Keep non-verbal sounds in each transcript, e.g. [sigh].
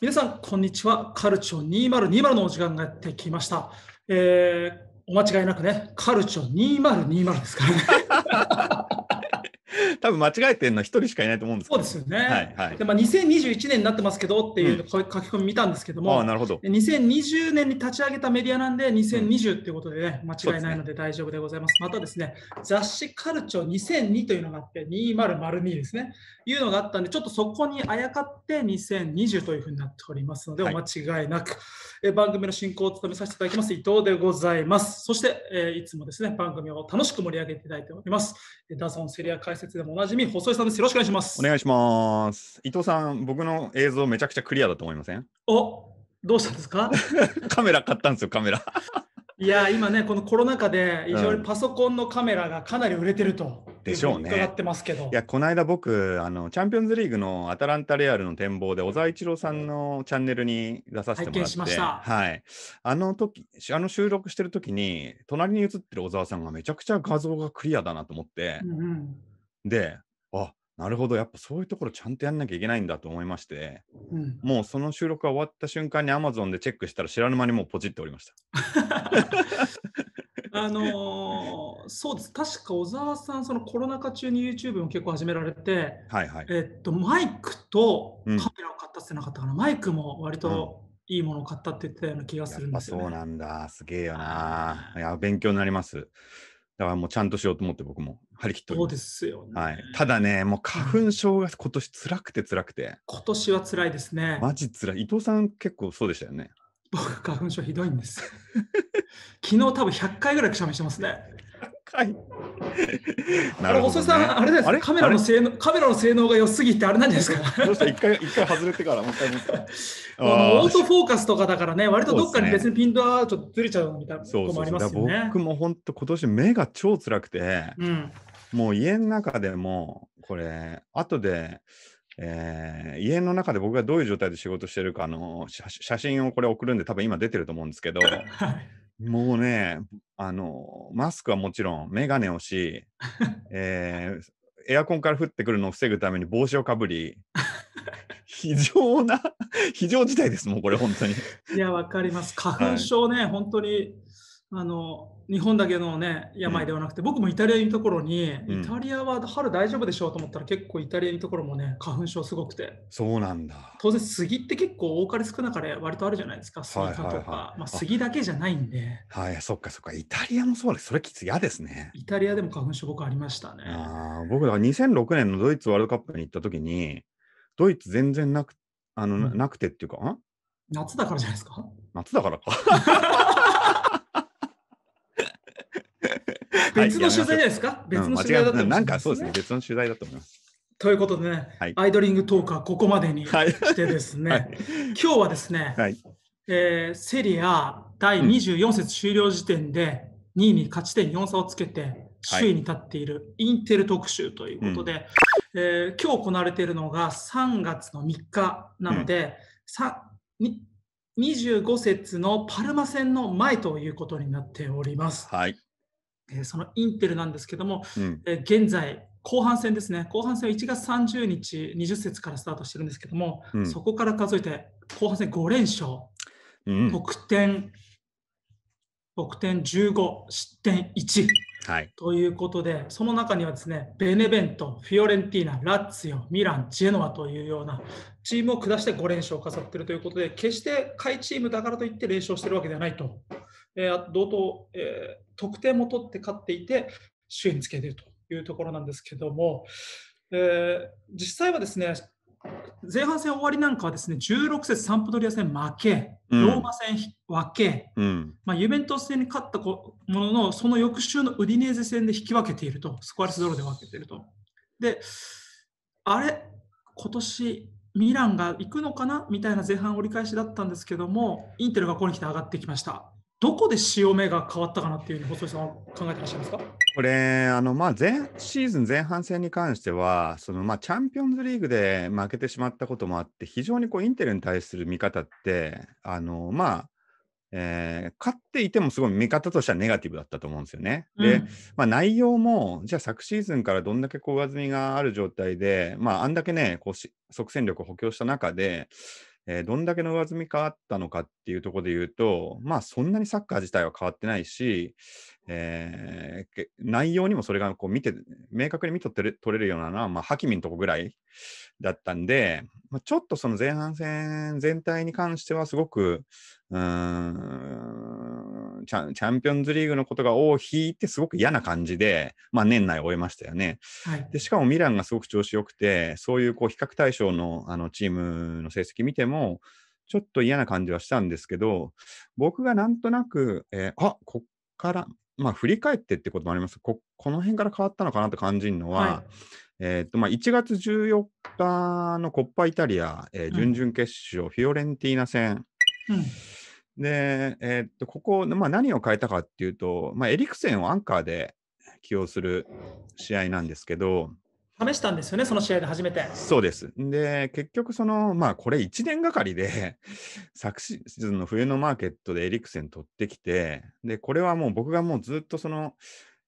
皆さん、こんにちは。カルチョ2020のお時間がやってきました。えー、お間違いなくね、カルチョ2020ですからね。多分間違えてるの一人しかいないと思うんですそうですよね。はいはい、でまあ、2021年になってますけどっていう書き込み見たんですけども、うん、なるほど2020年に立ち上げたメディアなんで、2020っていうことでね、間違いないので大丈夫でございます。すね、またですね、雑誌カルチョ2002というのがあって、2002ですね、いうのがあったんで、ちょっとそこにあやかって2020というふうになっておりますので、お間違いなく、え番組の進行を務めさせていただきます、伊藤でございます。そして、えいつもですね、番組を楽しく盛り上げていただいております。ダゾンセリア解説でもなじみ細井さんです。よろしくお願いします。お願いします。伊藤さん、僕の映像めちゃくちゃクリアだと思いませんおどうしたんですか [laughs] カメラ買ったんですよ、カメラ。[laughs] いや、今ね、このコロナ禍で、非常にパソコンのカメラがかなり売れてると。でしょうね。伺ってますけど。いや、この間僕、あの、チャンピオンズリーグのアタランタレアルの展望で、小沢一郎さんのチャンネルに出させてもらって。拝見しました。はい。あの時、あの収録してる時に、隣に映ってる小沢さんがめちゃくちゃ画像がクリアだなと思って、ううん、で、あなるほど、やっぱそういうところちゃんとやんなきゃいけないんだと思いまして、うん、もうその収録が終わった瞬間に Amazon でチェックしたら知らぬ間にもうポチっておりました。[laughs] あのー、そうです、確か小沢さん、そのコロナ禍中に YouTube も結構始められて、はいはい、えっとマイクとカメラを買ったってなかったかな、うん、マイクも割と、いいものを買ったって言ったような気がするんですよ、ね、そうなんだ、すげえよな。いや、勉強になります。だからもうちゃんとしようと思って僕も張り切っておりそうですよね、はい、ただね、もう花粉症が今年辛くて辛くて。今年は辛いですね。マジ辛い。伊藤さん結構そうでしたよね。僕、花粉症ひどいんです。昨日多分100回ぐらいくしゃみしてますね。かい。[laughs] なるほど、ね、さん、あれですカメラの性能カメラの性能が良すぎてあれなんですか。どうした一回一回外れてからもう一回 [laughs] もう一回。あオートフォーカスとかだからね、割とどっかに別にピントはちょっとずれちゃうみたいなこともありますよね。僕も本当今年目が超辛くて、うん、もう家の中でもこれ後で。えー、家の中で僕がどういう状態で仕事してるかあの写真をこれ送るんで多分今出てると思うんですけど、[laughs] もうね、あの、マスクはもちろん、眼鏡をし、[laughs] えー、エアコンから降ってくるのを防ぐために帽子をかぶり、[laughs] 非常な、非常事態です、もうこれ、本当に。いや、わかります。花粉症ね、はい、本当にあの日本だけの、ね、病ではなくて、うん、僕もイタリアにところに、うん、イタリアは春大丈夫でしょうと思ったら結構イタリアのところもね花粉症すごくてそうなんだ当然杉って結構多かれ少なかれ割とあるじゃないですか杉とか、はいはいはい、まあ、杉だけじゃないんではいそっかそっかイタリアもそうですそれきつ嫌ですねイタリアでも花粉症僕ありましたねあ僕だから2006年のドイツワールドカップに行った時にドイツ全然なくあの、うん、なくてっていうか夏だからじゃないですか夏だからか [laughs] 別の取材ですか、別の取材だったん、なんかそうですね、別の取材だと思います。ということでね、アイドリングトークはここまでにしてですね、今日はですね、はいえセリア第24節終了時点で2位に勝ち点4差をつけて、首位に立っているインテル特集ということで、はうえー、今日行われているのが3月の3日なので、うん、25節のパルマ戦の前ということになっております。はいえー、そのインテルなんですけども、うん、えー、現在、後半戦ですね、後半戦は1月30日、20節からスタートしてるんですけども、うん、そこから数えて、後半戦5連勝、うん、得点、得点15、失点1。はい、ということで、その中にはですね、ベネベント、フィオレンティーナ、ラッツィオ、ミラン、ジェノアというようなチームを下して5連勝を飾っているということで、決して下位チームだからといって連勝しているわけではないとえー、同等、えー、得点も取って勝っていて、首位につけているというところなんですけども、えー、実際はですね、前半戦終わりなんかはですね16節サンプドリア戦負け、ローマ戦負け、うん、まあ、ユベントス戦に勝ったものの、その翌週のウディネーゼ戦で引き分けていると、スコアレスドローで分けていると。で、あれ、今年ミランが行くのかなみたいな前半折り返しだったんですけども、インテルがここに来て上がってきました。どこで潮目が変わったかなっていうふうに細井さんは考えてらっしゃいますかこれあの、まあ前、シーズン前半戦に関してはその、まあ、チャンピオンズリーグで負けてしまったこともあって非常にこうインテルに対する見方ってあの、まあえー、勝っていてもすごい見方としてはネガティブだったと思うんですよね。うん、で、まあ、内容もじゃあ昨シーズンからどんだけこう上積みがある状態で、まあ、あんだけねこう即戦力を補強した中でえー、どんだけの上積み変あったのかっていうところで言うと、まあ、そんなにサッカー自体は変わってないし、えー、内容にもそれがこう見て、明確に見とってる取れるようなのは、まあ、ハキミのとこぐらいだったんで、まあ、ちょっとその前半戦全体に関しては、すごく、うん、チャンピオンズリーグのことが尾を引いて、すごく嫌な感じで、まあ、年内終えましたよね、はい、で。しかもミランがすごく調子よくて、そういうこう比較対象のあのチームの成績見ても、ちょっと嫌な感じはしたんですけど、僕がなんとなく、えー、あこっから、まあ、振り返ってってこともありますここの辺から変わったのかなと感じるのは、はい、えーとまあ、1月14日のコッパイタリア、えー、準々決勝、うん、フィオレンティーナ戦。うんで、えー、っとここ、まあ、何を変えたかっていうと、まあ、エリクセンをアンカーで起用する試合なんですけど、試したんですよね、その試合で初めて。そうです。で、結局、その、まあ、これ1年がかりで、[laughs] 昨シーズンの冬のマーケットでエリクセン取ってきて、で、これはもう僕がもうずっとその、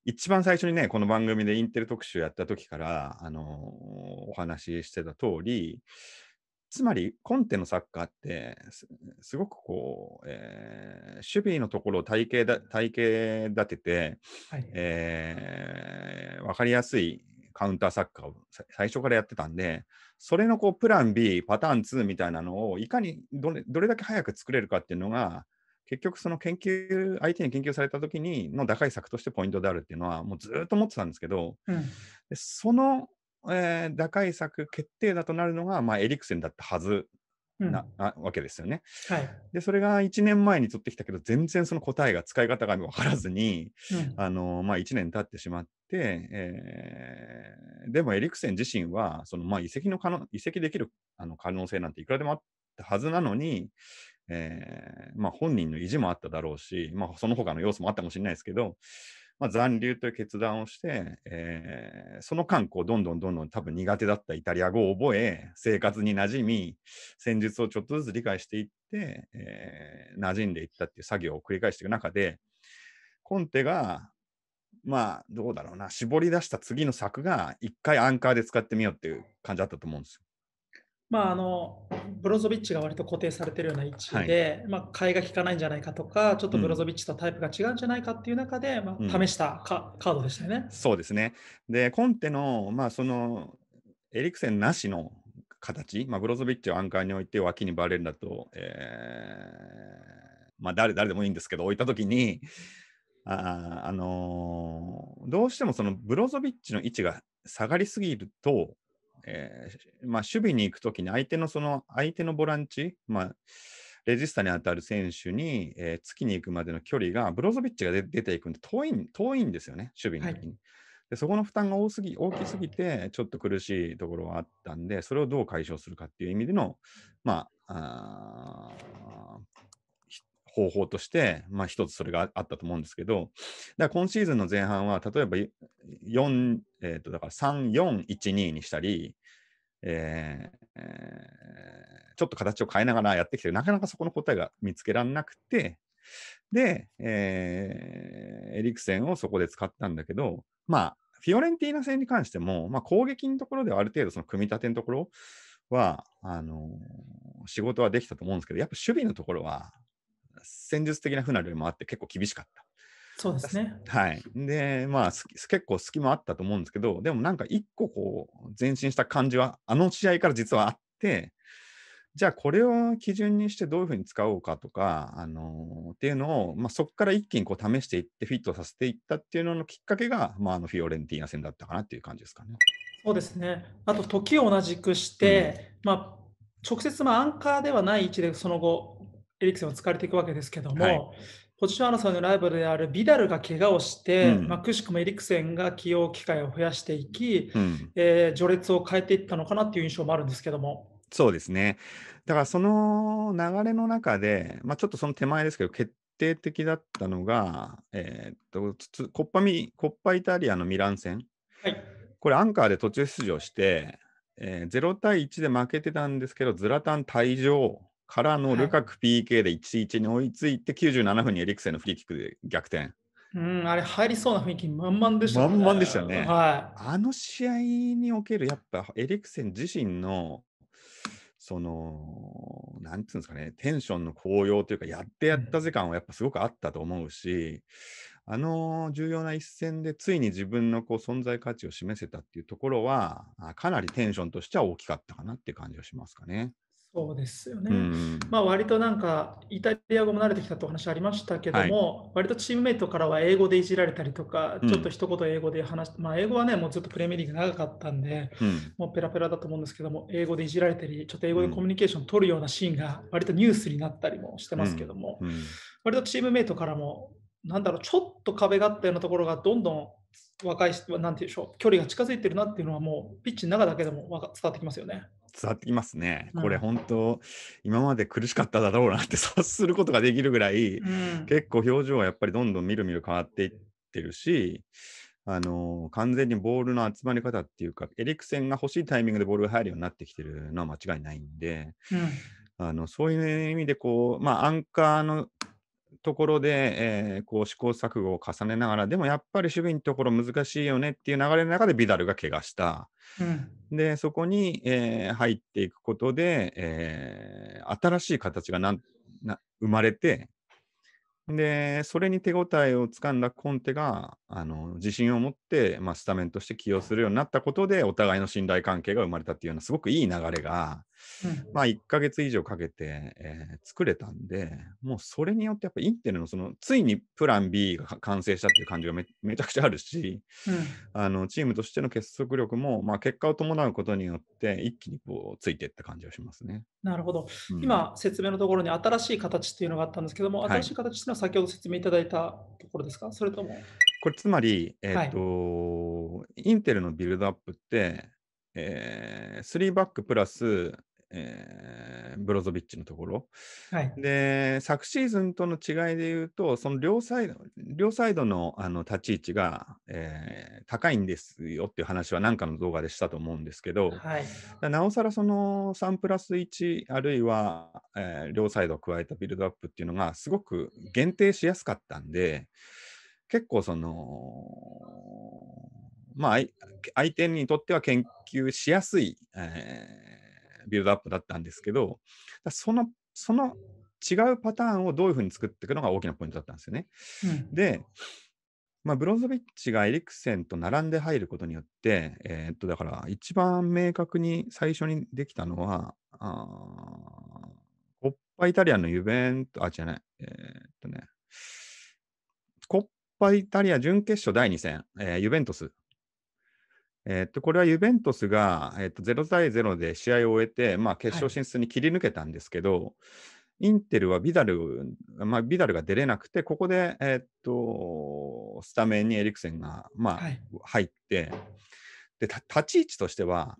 一番最初にね、この番組でインテル特集やった時から、あのー、お話ししてた通り、つまり、コンテのサッカーって、すごくこう、えー、守備のところを体系だ体系立てて、はい、えー、分かりやすいカウンターサッカーを最初からやってたんで、それのこうプラン B、パターン2みたいなのをいかにどれどれだけ早く作れるかっていうのが、結局その研究、相手に研究された時にの打開策としてポイントであるっていうのは、もうずっと思ってたんですけど、うん、そのえー、打開策決定打となるのが、まあ、エリクセンだったはずな、うん、わけですよね。はい、でそれが1年前に取ってきたけど全然その答えが使い方が分からずに、うん、あのまあ、1年経ってしまって、えー、でもエリクセン自身はその、まあ、移籍の可能移籍できるあの可能性なんていくらでもあったはずなのに、えーまあ、本人の意地もあっただろうし、まあ、その他の要素もあったかもしれないですけどまあ、残留という決断をして、えー、その間、どんどんどんどん多分苦手だったイタリア語を覚え、生活に馴染み、戦術をちょっとずつ理解していって、えー、馴染んでいったっていう作業を繰り返していく中で、コンテが、まあ、どうだろうな、絞り出した次の策が、一回アンカーで使ってみようっていう感じだったと思うんですよ。まあ、あのブロゾビッチが割と固定されているような位置で、はい、まあ、替えが効かないんじゃないかとか、ちょっとブロゾビッチとタイプが違うんじゃないかっていう中で、うん、まあ、試したカ,、カードでしたよね。そうですね。で、コンテの,、まあ、そのエリクセンなしの形、まあ、ブロゾビッチをアンカーに置いて脇にバレるんだと、えーまあ誰、誰でもいいんですけど、置いたときに、ああのー、どうしてもそのブロゾビッチの位置が下がりすぎると、えー、まあ、守備に行くときに相手のその相手のボランチ、まあ、レジスタに当たる選手に、えー、突きに行くまでの距離がブロゾビッチが出ていくんで遠い遠いんですよね、守備の時に。はい、でそこの負担が多すぎ大きすぎて、ちょっと苦しいところはあったんで、それをどう解消するかっていう意味での、まあ、あ方法として、まあ、つそれがあったと思うんですけど、だ今シーズンの前半は、例えば4、えー、とだから3、4、1、2にしたり、えー、ちょっと形を変えながらやってきて、なかなかそこの答えが見つけられなくて、で、えー、エリクセンをそこで使ったんだけど、まあ、フィオレンティーナ戦に関しても、まあ、攻撃のところではある程度、その組み立てのところは、あのー、仕事はできたと思うんですけど、やっぱ守備のところは、戦術的な不な例もあって結構厳しかった。そうですね。はい。で、まあ、結構隙間あったと思うんですけど、でもなんか一個こう、前進した感じは、あの試合から実はあって、じゃあこれを基準にしてどういうふうに使おうかとか、あのー、っていうのを、まあ、そこから一気にこう試していってフィットさせていったっていうののきっかけが、まあ、あのフィオレンティーナ戦だったかなっていう感じですかね。そうですねあと時を同じくして、うん、まあ、直接、まあ、アンカーではない位置でその後エリクセンを疲れていくわけですけども、はい、ポジション争いのライバルであるビダルが怪我をして、うん、まあ、くしくもエリクセンが起用機会を増やしていき、うん、えー、序列を変えていったのかなという印象もあるんですけども。そうですねだからその流れの中で、まあ、ちょっとその手前ですけど、決定的だったのが、えー、っとコッパミコッパイタリアのミラン戦、はい、これ、アンカーで途中出場して、えー、0対1で負けてたんですけど、ズラタン退場からのルカク PK で1-1に追いついて、97分にエリクセンのフリーキックで逆転。うん、あれ入りそうな雰囲気満々でしたね。満々でしたね。はい、あの試合におけるやっぱエリクセン自身のそのなんていうんですかねテンションの高揚というかやってやった時間はやっぱすごくあったと思うし、うん、あの重要な一戦でついに自分のこう存在価値を示せたっていうところはかなりテンションとしては大きかったかなっていう感じがしますかね。そうですよね、うん、まあ、割となんかイタリア語も慣れてきたとお話ありましたけども、はい、割とチームメイトからは英語でいじられたりとか、うん、ちょっと一言英語で話まあ、英語はねもうずっとプレミアリーグ長かったんで、うん、もうペラペラだと思うんですけども英語でいじられたりちょっと英語でコミュニケーション取るようなシーンが割とニュースになったりもしてますけども、割とチームメイトからもなんだろうちょっと壁があったようなところがどんどん若い人は何て言うでしょう距離が近づいてるなっていうのはもうピッチの中だけでも伝わってきますよね。伝わってきますね。これ本当、うん、今まで苦しかっただろうなって [laughs] 察することができるぐらい、うん、結構表情はやっぱりどんどんみるみる変わっていってるし、あの完全にボールの集まり方っていうか、エリクセンが欲しいタイミングでボールが入るようになってきてるのは間違いないんで、うん、あのそういう意味でこう、まあ、アンカーのところで、えー、こう試行錯誤を重ねながら、でもやっぱり守備のところ難しいよねっていう流れの中でビダルが怪我した。うん、で、そこに、えー、入っていくことで、えー、新しい形がなな生まれて、で、それに手応えをつかんだコンテが、あの自信を持って、まあ、スタメンとして起用するようになったことでお互いの信頼関係が生まれたっていうようなすごくいい流れが、うん、まあ、1ヶ月以上かけて、えー、作れたんでもうそれによってやっぱインテルのそのついにプラン B が完成したっていう感じがめめちゃくちゃあるし、うん、あのチームとしての結束力も、まあ、結果を伴うことによって一気にこうついていった感じがしますね。なるほど、うん、今説明のところに新しい形っていうのがあったんですけども新しい形っていうのは先ほど説明いただいたところですか、はい、それともこれつまり、えーと、はい、インテルのビルドアップって、えー、3バックプラス、えー、ブロゾビッチのところ、はい、で昨シーズンとの違いで言うとその両サイド両サイドのあの立ち位置が、えー、高いんですよっていう話は何かの動画でしたと思うんですけど、はい、なおさらその3プラス1あるいは、えー、両サイドを加えたビルドアップっていうのがすごく限定しやすかったんで、結構その、まあ、相手にとっては研究しやすい、えー、ビルドアップだったんですけど、その、その違うパターンをどういうふうに作っていくのが大きなポイントだったんですよね。うん、で、まあ、ブロゾビッチがエリクセンと並んで入ることによって、えー、っとだから一番明確に最初にできたのは、あコッパイタリアンのユベント、あ、じゃない、えー、っとね、コッパイタリア準決勝第2戦、えー、ユベントス。えー、っとこれはユベントスが、えー、っと0対0で試合を終えて、まあ、決勝進出に切り抜けたんですけど、はい、インテルはビダル、まあ、ビダルが出れなくて、ここで、えー、っとスタメンにエリクセンが、まあ、入って、で立ち位置としては、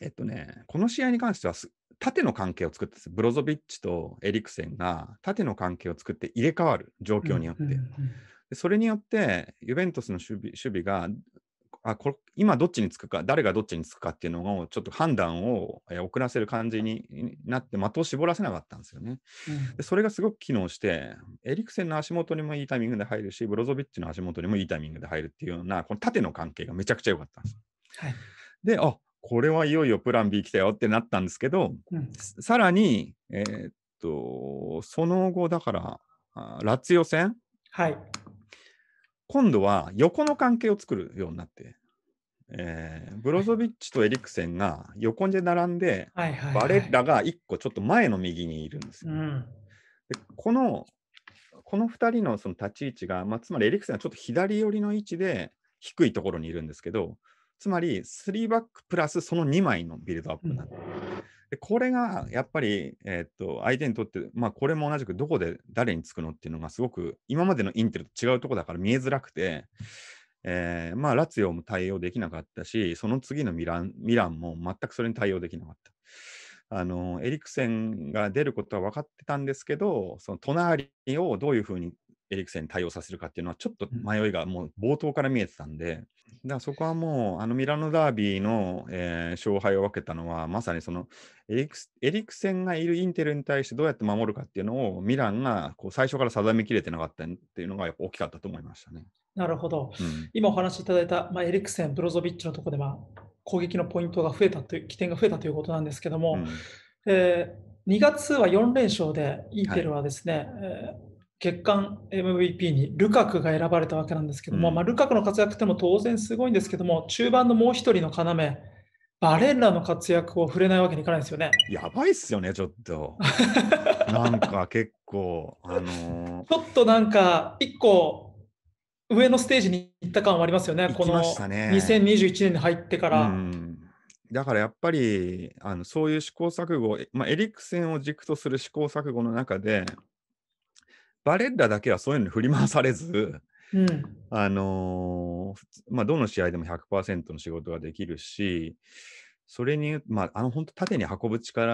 えっとね、この試合に関しては縦の関係を作ってブロゾビッチとエリクセンが縦の関係を作って入れ替わる状況によって、うんうんうん、それによってユベントスの守備があこ今どっちにつくか誰がどっちにつくかっていうのをちょっと判断を、え遅らせる感じになって的を絞らせなかったんですよね、うん、でそれがすごく機能してエリクセンの足元にもいいタイミングで入るしブロゾビッチの足元にもいいタイミングで入るっていうようなこの縦の関係がめちゃくちゃ良かったんです。はいで、あこれはいよいよプラン B 来たよってなったんですけど、うん、さらに、えー、っと、その後、だから、ラツヨ戦、はい、今度は横の関係を作るようになって、えー、ブロゾビッチとエリクセンが横で並んで、はいバレッラが1個ちょっと前の右にいるんですねうん、でこのこの2人のその立ち位置が、まあ、つまりエリクセンはちょっと左寄りの位置で低いところにいるんですけど、つまり3バックプラスその2枚のビルドアップなんで、うん、これがやっぱり、えー、っと相手にとって、まあ、これも同じくどこで誰につくのっていうのがすごく今までのインテルと違うとこだから見えづらくて、えー、まあラツィオも対応できなかったしその次のミランミランも全くそれに対応できなかった。あのエリクセンが出ることは分かってたんですけど、その隣をどういうふうにエリクセンに対応させるかっていうのは、ちょっと迷いがもう冒頭から見えてたんで、だそこはもう、あのミラノダービーの、えー、勝敗を分けたのは、まさにそのエリクエリクセンがいるインテルに対してどうやって守るかっていうのを、ミランがこう最初から定めきれてなかったっていうのがやっぱ大きかったと思いましたね。なるほど。うん、今お話しいただいた、まあ、エリクセン、ブロゾビッチのところで、まあ、攻撃のポイントが増えたという、起点が増えたということなんですけども、うん、えー、2月は4連勝で、インテルはですね、はい、月間 MVP にルカクが選ばれたわけなんですけども、うん、まあ、ルカクの活躍っても当然すごいんですけども、中盤のもう一人の要、バレンラの活躍を触れないわけにいかないですよね。やばいっすよね、ちょっと。[laughs] なんか結構、あのー、ちょっとなんか、一個上のステージに行った感はありますよね、ねこの2021年に入ってから。だからやっぱりあのそういう試行錯誤、まあ、エリクセンを軸とする試行錯誤の中でバレッラだけはそういうのに振り回されず、うん、あのー、まあ、どの試合でも100%の仕事ができるし、それに、まあ、あの本当、縦に運ぶ力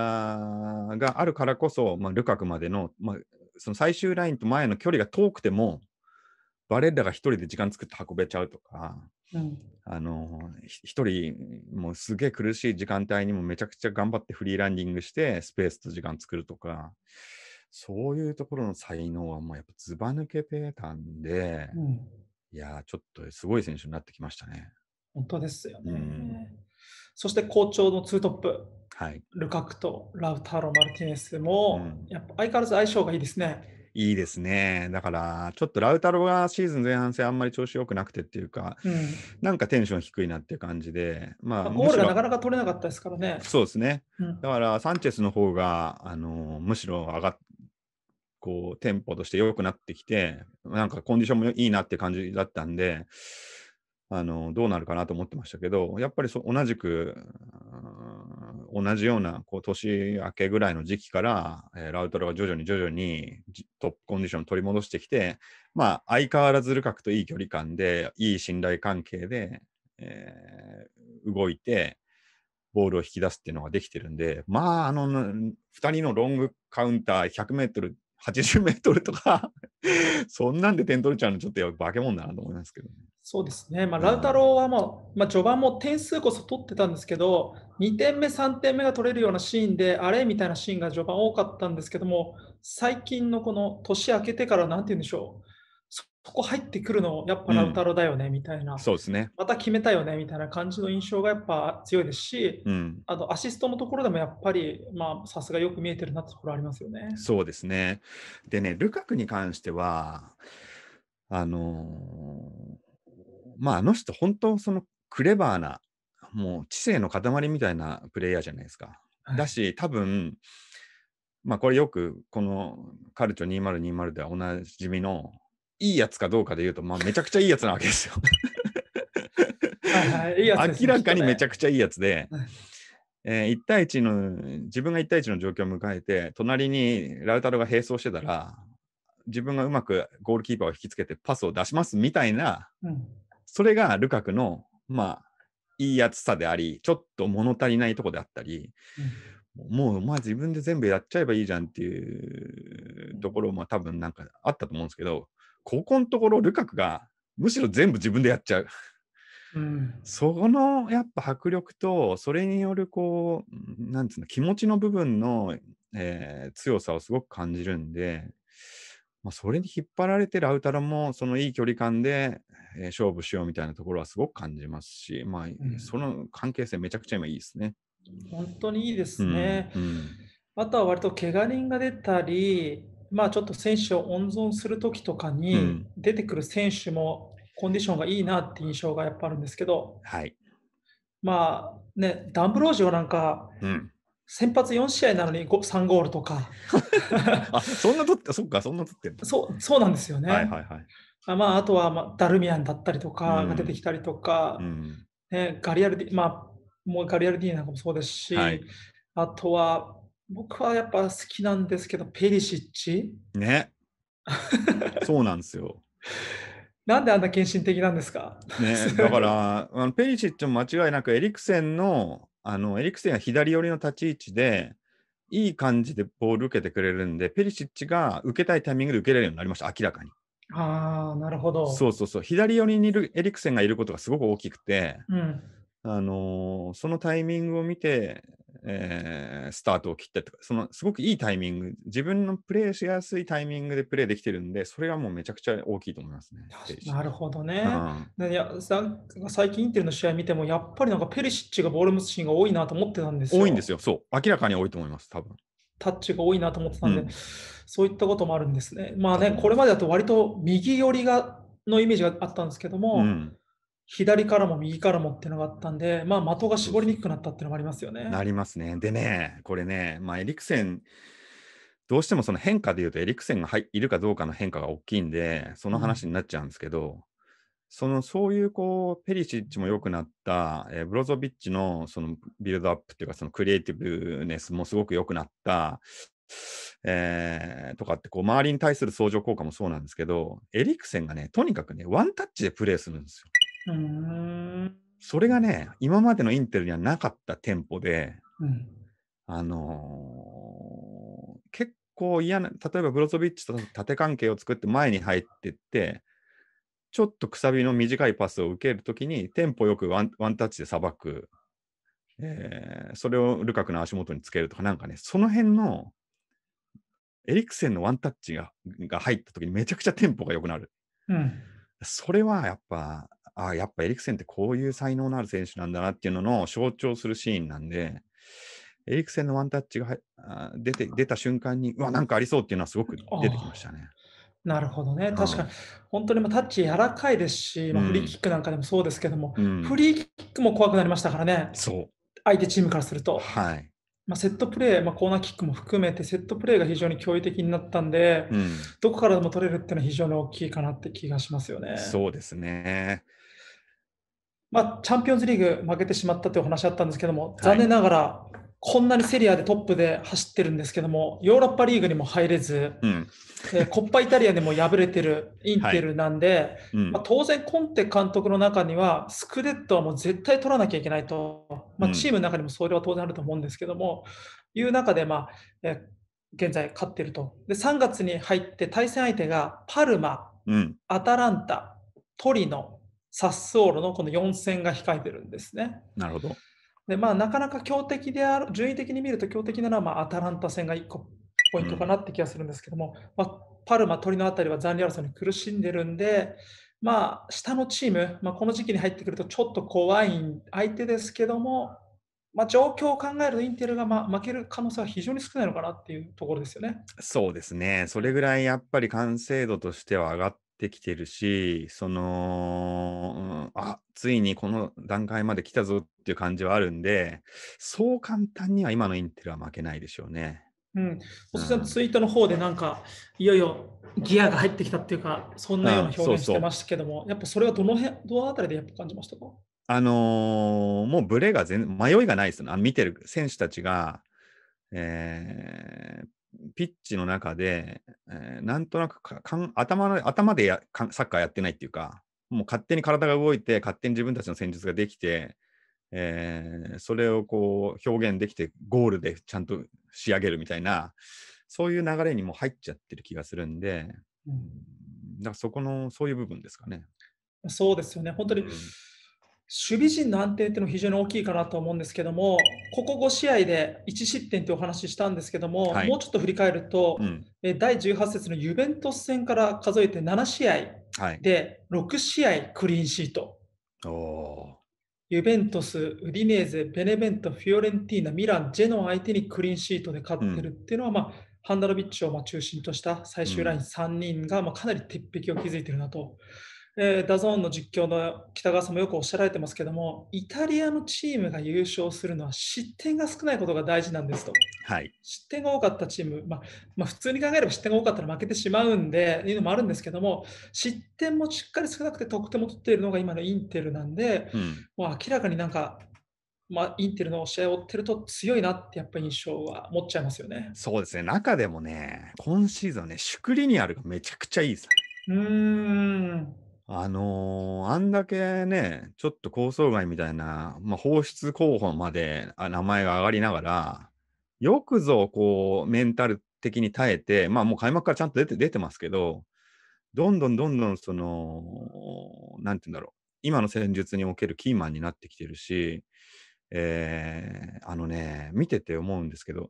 があるからこそ、まあ、ルカクまでの、まあ、その最終ラインと前の距離が遠くても、バレッラが1人で時間作って運べちゃうとか、うん、あの1人、もうすげえ苦しい時間帯にもめちゃくちゃ頑張ってフリーランディングして、スペースと時間作るとか。そういうところの才能はもうやっぱずば抜けてたんで、うん、いやちょっとすごい選手になってきましたね。本当ですよね。うん、そして好調のツートップ、はい、ルカクとラウタロ・マルティネスも、やっぱ相変わらず相性がいいですね。いいですね。だから、ちょっとラウタロがシーズン前半戦あんまり調子良くなくてっていうか、うん、なんかテンション低いなっていう感じで、まあ、ゴールがなかなか取れなかったですからね。そうですね。うん、だから、サンチェスの方が、あのむしろ上がこう、テンポとして良くなってきて、なんかコンディションもいいなって感じだったんで、あの、どうなるかなと思ってましたけど、やっぱりそ同じく、同じようなこう年明けぐらいの時期から、えー、ラウトラが徐々に徐々にトップコンディションを取り戻してきて、まあ、相変わらずルカクといい距離感で、いい信頼関係で、えー、動いて、ボールを引き出すっていうのができてるんで、まあ、あの、2人のロングカウンター100メートル80メートルとか [laughs] そんなんで点取れちゃうの、ちょっと化け物だなと思いますけど、ね、そうですね、まあ、ラウタロはまあまあ、序盤も点数こそ取ってたんですけど、2点目、3点目が取れるようなシーンで、あれみたいなシーンが序盤多かったんですけども、最近のこの年明けてから、なんて言うんでしょう、そこ入ってくるの、やっぱラウタロだよね、みたいな、そうですね。また決めたよね、みたいな感じの印象がやっぱ強いですし、うん、あとアシストのところでもやっぱり、まあ、さすがよく見えてるなってところありますよね。そうですね。でね、ルカクに関しては、あのー、まあ、あの人、本当、そのクレバーな、もう知性の塊みたいなプレイヤーじゃないですか。はい、だし、多分、まあ、これよくこのカルチョ2020ではおなじみのいいやつかどうかで言うと、まあ、めちゃくちゃいいやつなわけですよ。明らかにめちゃくちゃいいやつで、えー、1対1の自分が1対1の状況を迎えて隣にラウタロが並走してたら自分がうまくゴールキーパーを引きつけてパスを出しますみたいな、うん、それがルカクのまあいいやつさでありちょっと物足りないとこであったり、うん、もうまあ自分で全部やっちゃえばいいじゃんっていうところも多分なんかあったと思うんですけどここのところルカクがむしろ全部自分でやっちゃう。うん、そのやっぱ迫力とそれによるこうなんつうの気持ちの部分の、えー、強さをすごく感じるんで、まあ、それに引っ張られてラウタラもそのいい距離感で、えー、勝負しようみたいなところはすごく感じますし、まあ、うん、その関係性めちゃくちゃ今いいですね。本当にいいですね。うん、あとは割と怪我人が出たりまあ、ちょっと選手を温存するときとかに、出てくる選手もコンディションがいいなって印象がやっぱあるんですけど、はい、まあね、ダンブロージオなんか、うん、先発4試合なのに3ゴールとか [laughs] あそんな取ってそっかそんな取ってんそうそうなんですよね、はいはいはいあまあ、あとは、まあ、ダルミアンだったりとかが出てきたりとか、うん、ね、ガリアルディ、まあ、もうガリアルディなんかもそうですし、はい、あとは僕はやっぱ好きなんですけど、ペリシッチ。ね。そうなんですよ。[laughs] なんであんな献身的なんですか、ね、[laughs] だからあの、ペリシッチも間違いなくエリクセンの、あのエリクセンが左寄りの立ち位置で、いい感じでボール受けてくれるんで、ペリシッチが受けたいタイミングで受けれるようになりました、明らかに。ああ、なるほど。そうそうそう、左寄りにいるエリクセンがいることがすごく大きくて、うん、あのー、そのタイミングを見て、えー、スタートを切ってとか、そのすごくいいタイミング、自分のプレーしやすいタイミングでプレーできてるんで、それがもうめちゃくちゃ大きいと思いますね。なるほどね。うん、いや最近インテルの試合見ても、やっぱりなんかペリシッチがボール持つシーンが多いなと思ってたんですよ。多いんですよ、そう。明らかに多いと思います、多分タッチが多いなと思ってたんで、うん、そういったこともあるんですね。まあね、これまでだと割と右寄りがのイメージがあったんですけども、うん左からも右からもっていうのがあったんで、まあ、的が絞りにくくなったっていうのもありますよね。なりますね。でね、これね、まあ、エリクセン、どうしてもその変化でいうと、エリクセンがいるかどうかの変化が大きいんで、その話になっちゃうんですけど、うん、そのそういうこうペリシッチも良くなった、えー、ブロゾビッチのそのビルドアップっていうか、そのクリエイティブネスもすごく良くなった、えー、とかってこう周りに対する相乗効果もそうなんですけど、エリクセンがね、とにかくね、ワンタッチでプレーするんですよ。それがね、今までのインテルにはなかった店舗で、うん、あのー、結構嫌な、例えばブロゾビッチと縦関係を作って前に入ってって、ちょっとくさびの短いパスを受けるときに、テンポよくワンワンタッチでさばく、えー、それをルカクの足元につけるとか、なんかね、その辺のエリクセンのワンタッチがが入ったときに、めちゃくちゃテンポが良くなる。うん、それはやっぱああ、やっぱエリクセンってこういう才能のある選手なんだなっていうのの象徴するシーンなんで、エリクセンのワンタッチが出て出た瞬間に、うわ、なんかありそうっていうのはすごく出てきましたね。なるほどね、確かに、本当にタッチ柔らかいですし、まあ、フリーキックなんかでもそうですけども、うん、フリーキックも怖くなりましたからね、そう相手チームからすると。はいまあ、セットプレー、まあ、コーナーキックも含めてセットプレーが非常に驚異的になったんで、うん、どこからでも取れるっていうのは非常に大きいかなって気がしますよね。そうですね。まあ、チャンピオンズリーグ負けてしまったというお話あったんですけども、残念ながらこんなにセリアでトップで走ってるんですけども、ヨーロッパリーグにも入れず、うん、えコッパイタリアでも敗れてるインテルなんで、はいうん、まあ、当然コンテ監督の中には、スクデットはもう絶対取らなきゃいけないと、まあ、チームの中にもそれは当然あると思うんですけども、うん、いう中で、まあえ現在勝ってるとで。3月に入って対戦相手がパルマ、アタランタ、トリノ、サッソーロのこの4戦が控えてるんですね。なるほどで、まあ、なかなか強敵である、順位的に見ると強敵なのは、まあ、アタランタ戦が1個ポイントかなって気がするんですけども、まあ、パルマ、鳥の辺りは残留争いに苦しんでるんで、まあ、下のチーム、まあ、この時期に入ってくるとちょっと怖い相手ですけども、まあ、状況を考えるとインテルが、まあ、負ける可能性は非常に少ないのかなっていうところですよね。そうですね。それぐらいやっぱり完成度としては上がっできてるし、その、うん、あついにこの段階まで来たぞっていう感じはあるんで、そう簡単には今のインテルは負けないでしょうね。うん、そしツイートの方でなんか、いよいよギアが入ってきたっていうか、そんなような表現してましたけども、そうそうやっぱそれはどの辺、どのあたりでやっぱ感じましたかあのー、もうブレが全迷いがないですね。あ見てる選手たちが、えー、ピッチの中で、えー、なんとなく頭の頭でやサッカーやってないっていうか、もう勝手に体が動いて、勝手に自分たちの戦術ができて、えー、それをこう表現できて、ゴールでちゃんと仕上げるみたいな、そういう流れにも入っちゃってる気がするんで、うん、だからそこの、そういう部分ですかね。そうですよね、本当に、うん守備陣の安定っていうのは非常に大きいかなと思うんですけども、ここ5試合で1失点というお話ししたんですけども、はい、もうちょっと振り返ると、うん、第18節のユベントス戦から数えて7試合で6試合クリーンシート。はい、ユベントス、ウディネーゼ、ベネベント、フィオレンティーナ、ミラン、ジェノ相手にクリーンシートで勝ってるっていうのは、うん、まあ、ハンダロビッチを中心とした最終ライン3人がまかなり鉄壁を築いてるなと。えー、ダゾーンの実況の北川さんもよくおっしゃられてますけども、イタリアのチームが優勝するのは失点が少ないことが大事なんですと。はい、失点が多かったチーム、まあ、まあ、普通に考えれば失点が多かったら負けてしまうんで、いうのもあるんですけども、失点もしっかり少なくて得点も取っているのが今のインテルなんで、うん、もう明らかになんかまあ、インテルの試合を追ってると強いなってやっぱり印象は持っちゃいますよね。そうですね、中でもね、今シーズンね、シュクリニアルがめちゃくちゃいいです。うんあのー、あんだけね、ちょっと構想外みたいな、まあ、放出候補まであ名前が上がりながら、よくぞこうメンタル的に耐えて、まあ、もう開幕からちゃんと出て出てますけど、どんどんどんどんその、なんて言うんだろう、今の戦術におけるキーマンになってきてるし、えー、あのね、見てて思うんですけど、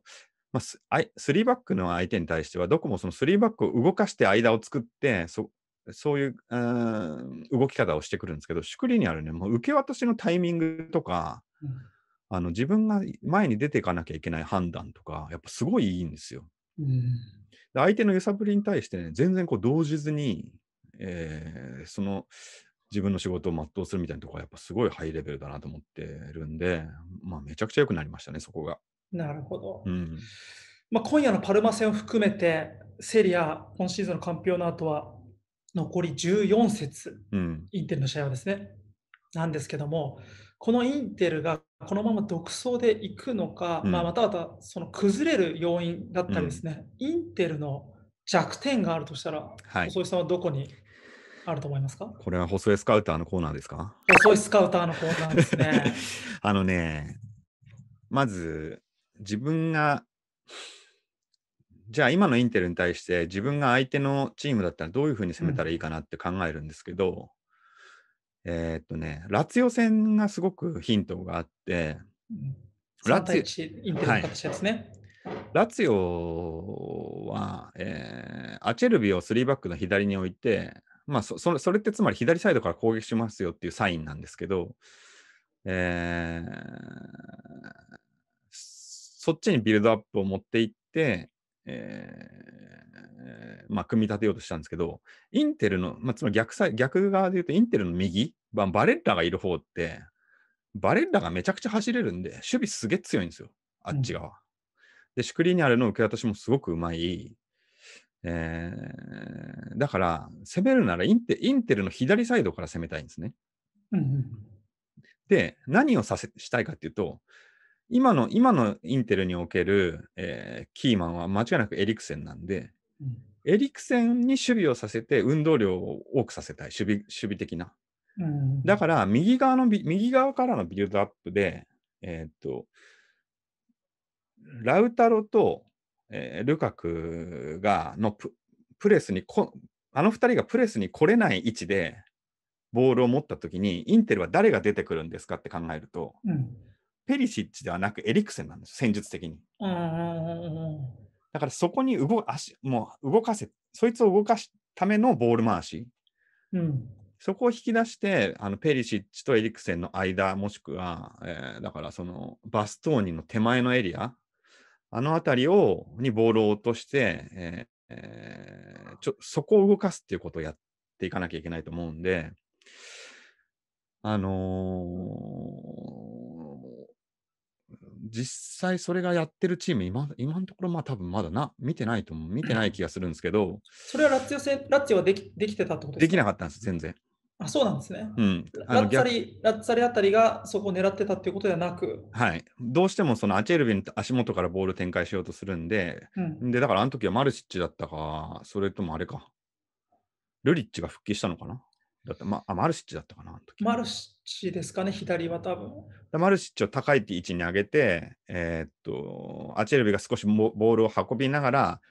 まあ、3バックの相手に対しては、どこもその3バックを動かして間を作って、そそういう、うん、動き方をしてくるんですけど、しくりにあるね、もう受け渡しのタイミングとか、うん、あの自分が前に出ていかなきゃいけない判断とか、やっぱすごいいいんですよ。うん、相手の揺さぶりに対して、ね、全然こう動じずに、えー、その自分の仕事を全うするみたいなところはやっぱすごいハイレベルだなと思ってるんで、まあ、めちゃくちゃ良くなりましたね、そこが。なるほど。うんまあ、今夜のパルマ戦を含めて、セリア、今シーズンのカンピオナートは残り14節、うん、インテルの試合はですね、なんですけども、このインテルがこのまま独走でいくのか、うん、まあ、またまたその崩れる要因だったりですね、うん、インテルの弱点があるとしたら、はい、細井さんはどこにあると思いますかこれは細井スカウターのコーナーですか細井スカウターのコーナーですね。[laughs] あのね、まず自分がじゃあ今のインテルに対して自分が相手のチームだったらどういうふうに攻めたらいいかなって考えるんですけど、うん、えー、っとね、ラツヨ戦がすごくヒントがあって、ラツヨ、はいね、ラツヨはいラツヨはえー、アチェルビを3バックの左に置いて、まあそ、それそれってつまり左サイドから攻撃しますよっていうサインなんですけど、えー、そっちにビルドアップを持っていって、えー、まあ、組み立てようとしたんですけど、インテルの、まあ、つまり逆逆側で言うと、インテルの右、バレッラがいる方って、バレッラがめちゃくちゃ走れるんで、守備すげえ強いんですよ、あっち側。うん、で、シュクリーニャルの受け渡しもすごくうまい。えー、だから、攻めるならインテ、インテルの左サイドから攻めたいんですね。うん、で、何をさせしたいかっていうと、今の、今のインテルにおける、えー、キーマンは間違いなくエリクセンなんで、うん、エリクセンに守備をさせて運動量を多くさせたい、守備守備的な。うん、だから右側の、右側からのビルドアップで、えー、っと、ラウタロと、えー、ルカクがのププレスにこ、あの2人がプレスに来れない位置でボールを持ったときに、インテルは誰が出てくるんですかって考えると、うんペリシッチではなくエリクセンなんです、戦術的に。だからそこに動足もう動かせ、そいつを動かすためのボール回し、うん、そこを引き出してあのペリシッチとエリクセンの間、もしくは、えー、だからそのバストーニの手前のエリア、あの辺りをにボールを落として、えーえー、ちょそこを動かすっていうことをやっていかなきゃいけないと思うんで、あのー実際それがやってるチーム、今今のところ、まあ多分まだな、見てないと思う、見てない気がするんですけど、それはラッツィオラッチはできできてたってことですかできなかったんです、全然。あそうなんですね。うん、ラッツァリラッツァリあたりがそこを狙ってたっていうことではなく、はい、どうしてもそのアチェルビン足元からボール展開しようとするんで、うん、でだからあの時はマルシッチだったか、それともあれか、ルリッチが復帰したのかなだった、まあ、マルシッチだったかな、マルシッチですかね、左は多分。マルシッチを高い位置に上げて、えー、っと、アチェルビが少しボールを運びながら、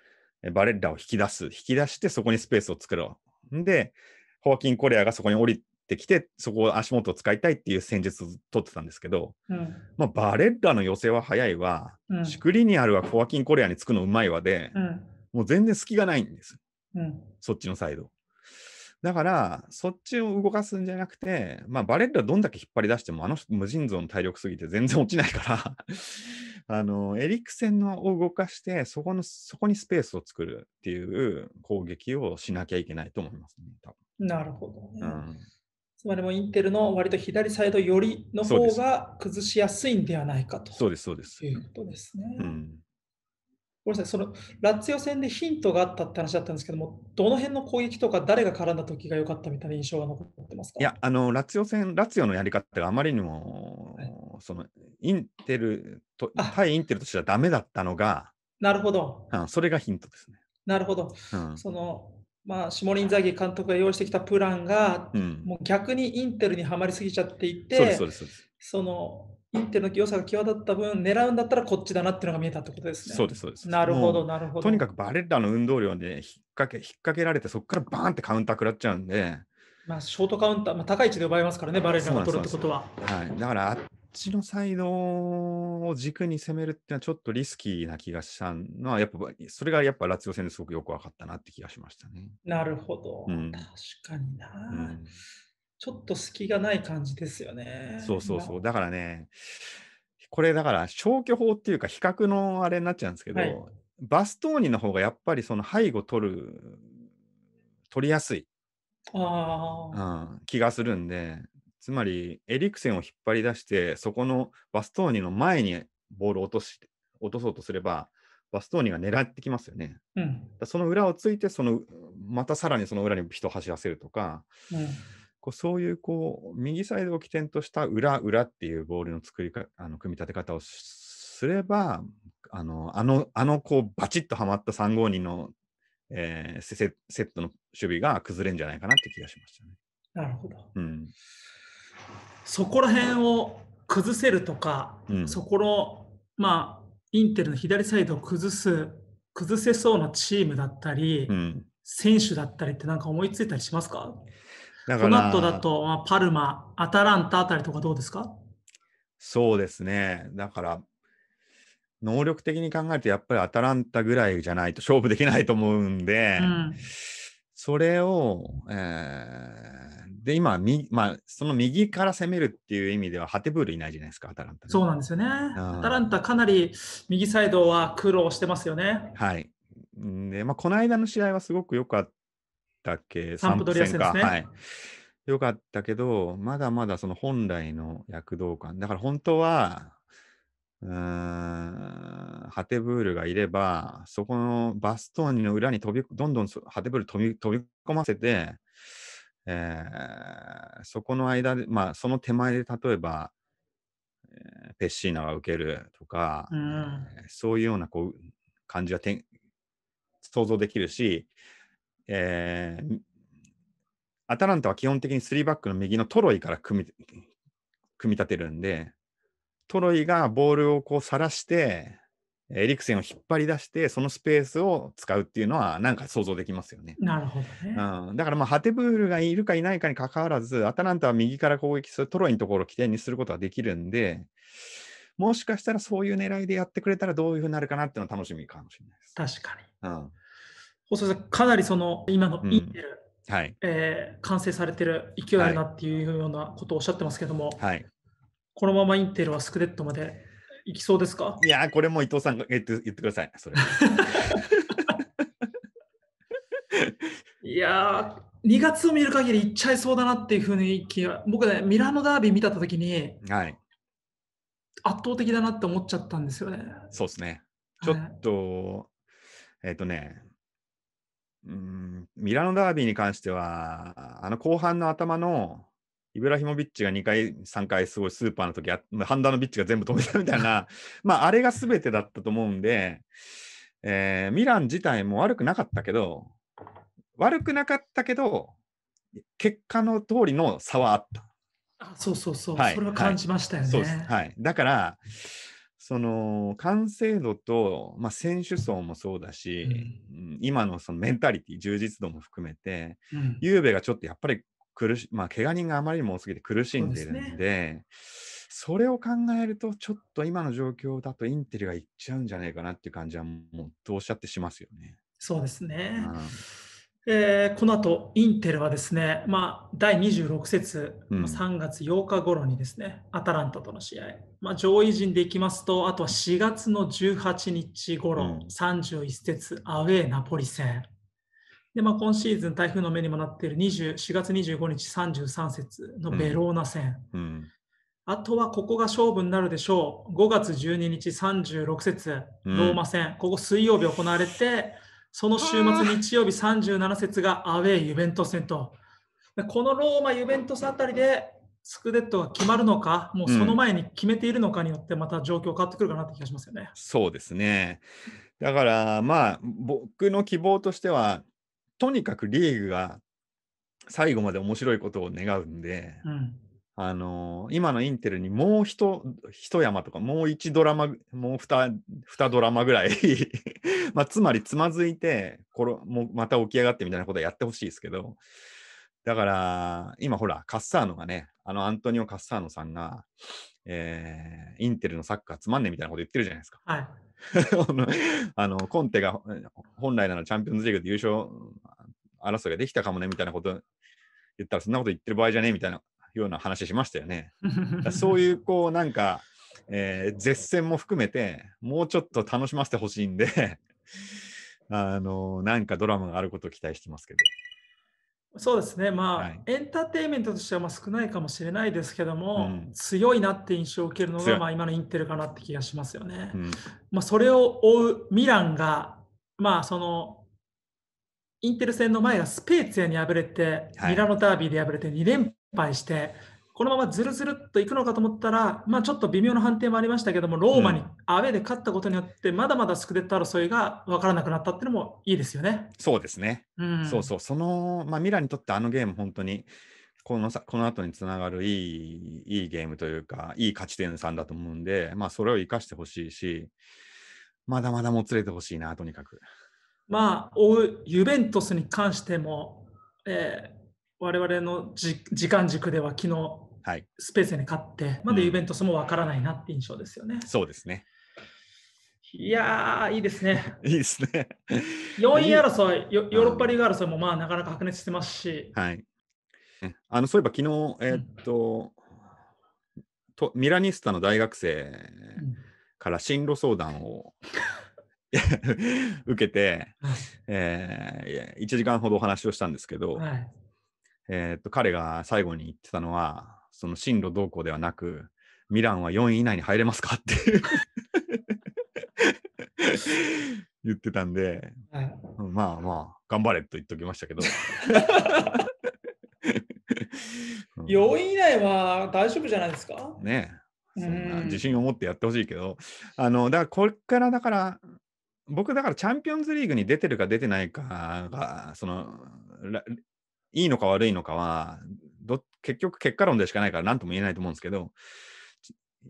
バレッラを引き出す、引き出して、そこにスペースを作ろう。で、ホーキン・コレアがそこに降りてきて、そこを足元を使いたいっていう戦術を取ってたんですけど、うん、まあ、バレッラの寄せは早いわ、うん、シクリニアルはホーキン・コレアにつくのうまいわで、うん、もう全然隙がないんです、うん、そっちのサイド。だから、そっちを動かすんじゃなくて、まあ、バレッラどんだけ引っ張り出しても、あの無尽蔵の体力すぎて全然落ちないから [laughs] あの、エリクセンのを動かして、そこの、そこにスペースを作るっていう攻撃をしなきゃいけないと思いますね、多分なるほど、ね、うんつまりもインテルの割と左サイド寄りの方が崩しやすいんではないかと。そうです、そうです。いうことですね。うん、ごめんなさい、そのラッツィオ戦でヒントがあったって話だったんですけども、どの辺の攻撃とか、誰が絡んだ時が良かったみたいな印象が残ってますかいや、あのラッツィオ戦、ラッツィオのやり方があまりにも、そのインテルと対インテルとしてはだめだったのが、なるほど、うん、それがヒントですね。なるほど、うん、そのまあ、下林ザギ監督が用意してきたプランが、うん、もう逆にインテルにはまりすぎちゃっていて、そのインテルの良さが際立った分、狙うんだったらこっちだなっていうのが見えたってことですね。そうです、そうです。なるほど、なるほど。とにかくバレッラの運動量で引っ掛け引っ掛けられて、そこからバーンってカウンター食らっちゃうんで。まあ、ショートカウンター、まあ、高い位置で奪いますからね、バレッラが取るってことは。はい、だからあっちのサイドを軸に攻めるっていうのはちょっとリスキーな気がしたのは、やっぱそれがやっぱラツオ戦ですごくよく分かったなって気がしましたね。なるほど、うん、確かにな。うんちょっと隙がない感じですよね。そうそうそう。だからね、これだから消去法っていうか比較のあれになっちゃうんですけど、はい、バストーニの方がやっぱりその背後取る、取りやすい。あうん、気がするんで、つまりエリクセンを引っ張り出して、そこのバストーニの前にボールを落とし落とそうとすれば、バストーニが狙ってきますよね。うん、その裏をついてその、またさらにその裏に人を走らせるとか、うん、こうそういうこう右サイドを起点とした裏裏っていうボールの作りかあの組み立て方をすればあのあのあのこうバチッとはまった3五2の、えー、セセットの守備が崩れるんじゃないかなって気がしましたね。なるほど、うん、そこら辺を崩せるとか、うん、そこの、まあ、インテルの左サイドを崩す崩せそうなチームだったり、うん、選手だったりって何か思いついたりしますかだこの後だと、まあ、パルマ、アタランタあたりとかどうですかそうですね。だから、能力的に考えると、やっぱりアタランタぐらいじゃないと勝負できないと思うんで、うん、それを、えー、で、今、まあ、その右から攻めるっていう意味では、ハテブールいないじゃないですか、アタランタ、そうなんですよね。アタランタ、かなり右サイドは苦労してますよね。はい。で、まあ、この間の試合はすごく良かっったっけサンドリアか、ね、はいよかったけどまだまだその本来の躍動感だから本当はうーんハテブールがいればそこのバストーの裏に飛びどんどんハテブール飛び飛び込ませて、えー、そこの間で、まあ、その手前で例えば、えー、ペッシーナが受けるとか、うん、そういうようなこう感じがて想像できるしえー、アタランタは基本的に3バックの右のトロイから組み組み立てるんで、トロイがボールをこうさらして、エリクセンを引っ張り出して、そのスペースを使うっていうのは、なんか想像できますよね。なるほどね。うん、だから、まあ、ハテブールがいるかいないかにかかわらず、アタランタは右から攻撃するトロイのところを起点にすることができるんで、もしかしたらそういう狙いでやってくれたらどういうふうになるかなっていうのは楽しみかもしれないです。確かに。うん細田さん、かなりその今のインテル、うん、はいえー、完成されてる勢いだなっていうようなことをおっしゃってますけども、はい、このままインテルはスクレットまでいきそうですかいやこれも伊藤さんが言って言ってください、それ。いやー、2月を見る限りいっちゃいそうだなっていうふうに気が、僕ね、ミラノダービー見たときに、はい、圧倒的だなって思っちゃったんですよね。そうですね。ちょっと、はい、えっ、とね、うんミラノダービーに関しては、あの後半の頭のイブラヒモビッチが2回、3回、すごいスーパーの時ハンダのビッチが全部止めたみたいな、[laughs] まあ、あれがすべてだったと思うんで、えー、ミラン自体も悪くなかったけど、悪くなかったけど、結果の通りの差はあった。あそうそうそう、はい、それは感じましたよね。はい、はい、だから、その完成度と、まあ、選手層もそうだし、うん、今のそのメンタリティ充実度も含めて、うん、ゆうべがちょっとやっぱり苦し、まあ、怪我人があまりにも多すぎて苦しんでるんでそ、ね,、れを考えるとちょっと今の状況だとインテリがいっちゃうんじゃないかなっていう感じはもうどうしちゃってしますよね。そうですね、うんえー、この後、インテルはですね、まあ、第26節、うん、3月8日頃にですね、アタランタとの試合、まあ、上位陣でいきますと、あとは4月の18日頃、うん、31節、アウェーナポリ戦。で、まあ、今シーズン台風の目にもなっている4月25日33節のベローナ戦。うんうんあとはここが勝負になるでしょう。5月12日36節、ローマ戦、うん、ここ水曜日行われて、その週末日曜日37節がアウェイユベント戦と。このローマ、ユベントスあたりでスクデットが決まるのか、もうその前に決めているのかによって、また状況変わってくるかなって気がしますよね。うん、そうですね。だから、まあ、僕の希望としては、とにかくリーグが最後まで面白いことを願うんで、うん、あのー、今のインテルにもう一山とか、もう一ドラマ、もう二ドラマぐらい [laughs] まあ、つまりつまずいてこれも、また起き上がってみたいなことはやってほしいですけど、だから、今ほら、カッサーノがね、あのアントニオ・カッサーノさんが、えー、インテルのサッカーつまんねえみたいなこと言ってるじゃないですか。はい [laughs] あのコンテが本来ならチャンピオンズリーグで優勝争いができたかもねみたいなこと言ったらそんなこと言ってる場合じゃねえみたいなような話しましたよね。[laughs] そういうこうなんか、えー、絶戦も含めてもうちょっと楽しませてほしいんで [laughs] あのなんかドラマがあることを期待してますけど。そうですね、まあ、はい、エンターテインメントとしてはまあ少ないかもしれないですけども、うん、強いなって印象を受けるのが、まあ、今のインテルかなって気がしますよね。うん、まあ、それを追うミランが、まあ、そのインテル戦の前がスペーツィアに敗れて、ミラノダービーで敗れて2連敗して、このままずるずるっといくのかと思ったら、まあ、ちょっと微妙な判定もありましたけども、ローマにアウェーで勝ったことによって、まだまだスクデット争いが分からなくなったっていうのもいいですよね。そうですね。うん、そうそう、その、まあ、ミラにとってあのゲーム、本当にこのさこの後につながるいいいいゲームというか、いい勝ち点さんだと思うんで、まあ、それを生かしてほしいし、まだまだもつれてほしいな、とにかく。まあ、ユベントスに関しても、えー、我々の時間軸では昨日、はい、スペースに勝って、まだイベント相もわからないなって印象ですよね。うん、そうですね。いやいいですね。いいですね。4 [laughs] 位争い、ヨーロッパリーグ争いも、まあ、なかなか白熱してますし。はい。あのそういえば、昨日、えー、っと、うん、と、ミラニスタの大学生から進路相談を、うん、受けて、えー、1時間ほどお話をしたんですけど、はいえー、っと彼が最後に言ってたのは、その進路動向ではなく、ミランは4位以内に入れますかって [laughs] 言ってたんで、うん、まあまあ、頑張れと言っておきましたけど。4 [laughs] 位以内は大丈夫じゃないですかねえ。自信を持ってやってほしいけど、あのだからこれからだから僕だからチャンピオンズリーグに出てるか出てないかがそのいいのか悪いのかは、ど結局結果論でしかないから何とも言えないと思うんですけど、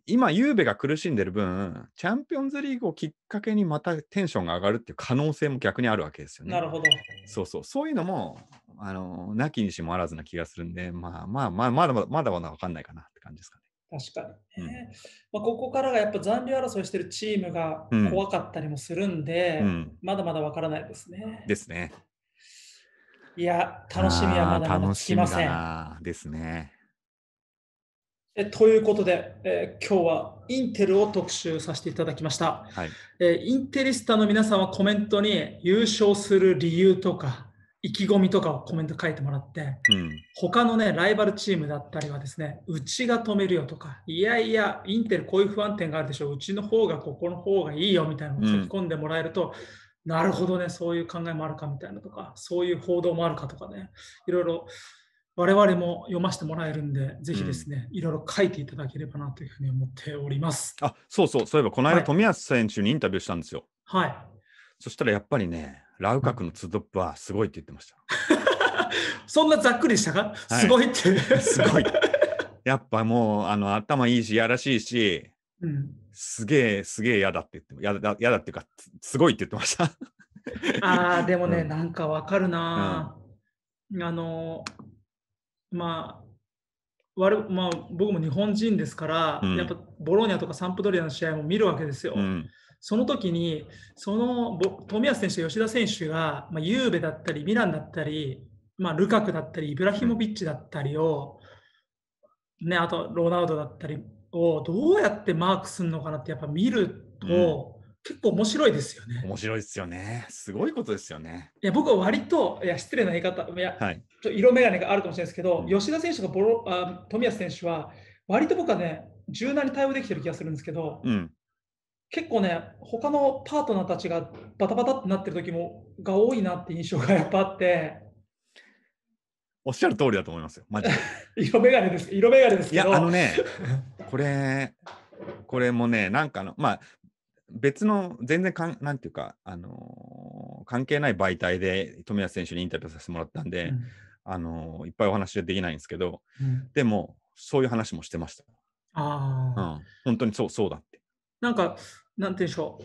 今、ゆうべが苦しんでる分、チャンピオンズリーグをきっかけにまたテンションが上がるっていう可能性も逆にあるわけですよね。なるほど。そうそう、そういうのも、あの、なきにしもあらずな気がするんで、まあまあまあ、まだまだまだまだ分かんないかなって感じですかね。確かにね、うん、まあ、ここからがやっぱ残留争いしてるチームが怖かったりもするんで、うんうん、まだまだ分からないですね。ですね。いや、楽しみはまだまだつきません。ですね。えということで、えー、今日はインテルを特集させていただきました、はいえー、インテリスタの皆さんはコメントに優勝する理由とか意気込みとかをコメント書いてもらって、うん、他のねライバルチームだったりはですねうちが止めるよとかいやいやインテルこういう不安定があるでしょううちの方がここの方がいいよみたいなのを書き込んでもらえると、うんなるほどね、そういう考えもあるかみたいなとか、そういう報道もあるかとかね、いろいろ我々も読ませてもらえるんで、ぜひですね、うん、いろいろ書いていただければなというふうに思っております。あそうそう、そういえばこの間、はい、冨安選手にインタビューしたんですよ。はい。そしたらやっぱりね、ラウカクのツードップはすごいって言ってました。[laughs] そんなざっくりしたか、はい、すごいって。すごい。やっぱもうあの頭いいし、やらしいし、うん、すげえ、すげえ嫌だって言っても、嫌だ嫌だっていうか、すごいって言ってました。ああ、でもね、うん、なんかわかるな、うん、あの、まあ、悪まあ、僕も日本人ですから、うん、やっぱボローニャとかサンプドリアの試合も見るわけですよ。うん、その時にその冨安選手と吉田選手が、まあ、ユーベだったりミランだったり、まあ、ルカクだったりイブラヒモビッチだったりを、ね、あとロナウドだったりをどうやってマークするのかなってやっぱ見ると、うん、結構面白いですよね。面白いですよね。すごいことですよね。いや僕は割といや失礼な言い方いや、はい、ちょ色眼鏡があるかもしれないですけど、うん、吉田選手とかボロあ富安選手は割と僕はね柔軟に対応できてる気がするんですけど、うん、結構ね他のパートナーたちがバタバタってなってる時もが多いなって印象がやっぱあって。おっしゃる通りだと思いますよ。マジで [laughs] 色眼鏡です。色眼鏡ですけど。いや、あのね、これ、これもね、なんかの、まあ、別の全然かん、なんていうか、あのー、関係ない媒体で冨安選手にインタビューさせてもらったんで、うん、あのー、いっぱいお話できないんですけど、うん、でも、そういう話もしてました。あうん、本当にそうそうだって。なんか、なんていうんでしょう、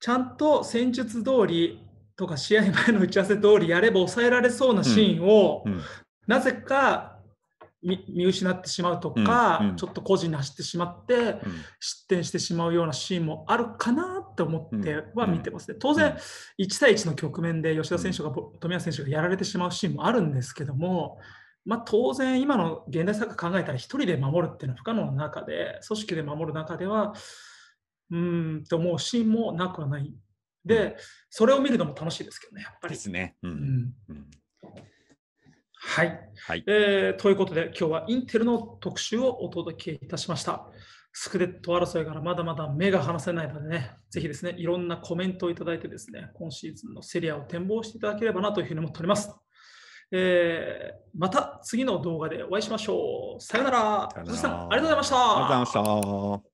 ちゃんと戦術通りとか試合前の打ち合わせ通りやれば抑えられそうなシーンを、うんうん、なぜか見失ってしまうとか、うんうん、ちょっと個人に走ってしまって、うん、失点してしまうようなシーンもあるかなと思っては見てますね。当然、1対1の局面で吉田選手が富安選手がやられてしまうシーンもあるんですけども、まあ、当然、今の現代サッカー考えたら1人で守るっていうのは不可能な中で、組織で守る中では、うんと思うシーンもなくはない。で、それを見るのも楽しいですけどね、やっぱり。ですね。うん、うんはい、はい、えー、ということで今日はインテルの特集をお届けいたしました。スクレット争いからまだまだ目が離せないのでね、ぜひですね、いろんなコメントをいただいてですね、今シーズンのセリアを展望していただければなというふうに思っております。えー、また次の動画でお会いしましょう。さよなら。さよならありがとうございました。ありがとうございました。